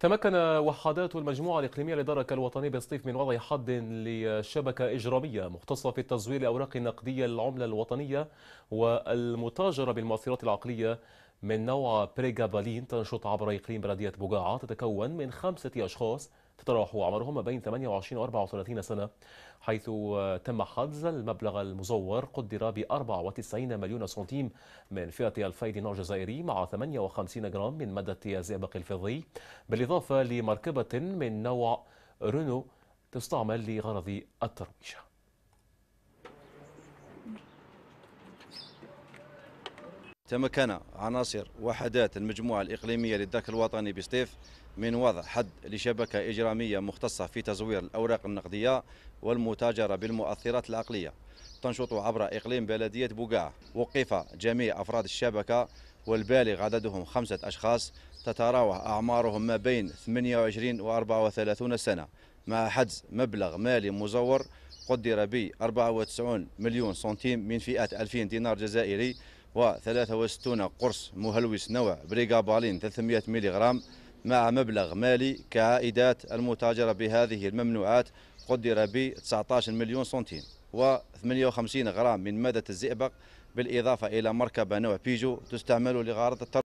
تمكن وحدات المجموعة الإقليمية لدرك الوطني بسطيف من وضع حد لشبكة إجرامية مختصة في تزوير الأوراق النقدية للعملة الوطنية والمتاجرة بالمؤثرات العقلية من نوع بريغابالين تنشط عبر إقليم بلدية بقاعة تتكون من خمسة أشخاص تتراوح عمرهم ما بين 28 و 34 سنة حيث تم حجز المبلغ المزور قدر ب 94 مليون سنتيم من فئة ألفي دينار جزائري مع 58 جرام من مادة الزئبق الفضي بالإضافة لمركبة من نوع رونو تستعمل لغرض الترويج تمكن عناصر وحدات المجموعة الإقليمية للدرك الوطني بسطيف من وضع حد لشبكة إجرامية مختصة في تزوير الأوراق النقدية والمتاجرة بالمؤثرات العقلية تنشط عبر إقليم بلدية بوقاع وقف جميع أفراد الشبكة والبالغ عددهم خمسة أشخاص تتراوح أعمارهم ما بين 28 و 34 سنة مع حجز مبلغ مالي مزور قدر ب 94 مليون سنتيم من فئة 2000 دينار جزائري و63 قرص مهلوس نوع بريغابالين 300 ملغ مع مبلغ مالي كعائدات المتاجرة بهذه الممنوعات قدر ب 19 مليون سنتيم و58 غرام من مادة الزئبق بالإضافة إلى مركبة نوع بيجو تستعمل لغرض التربية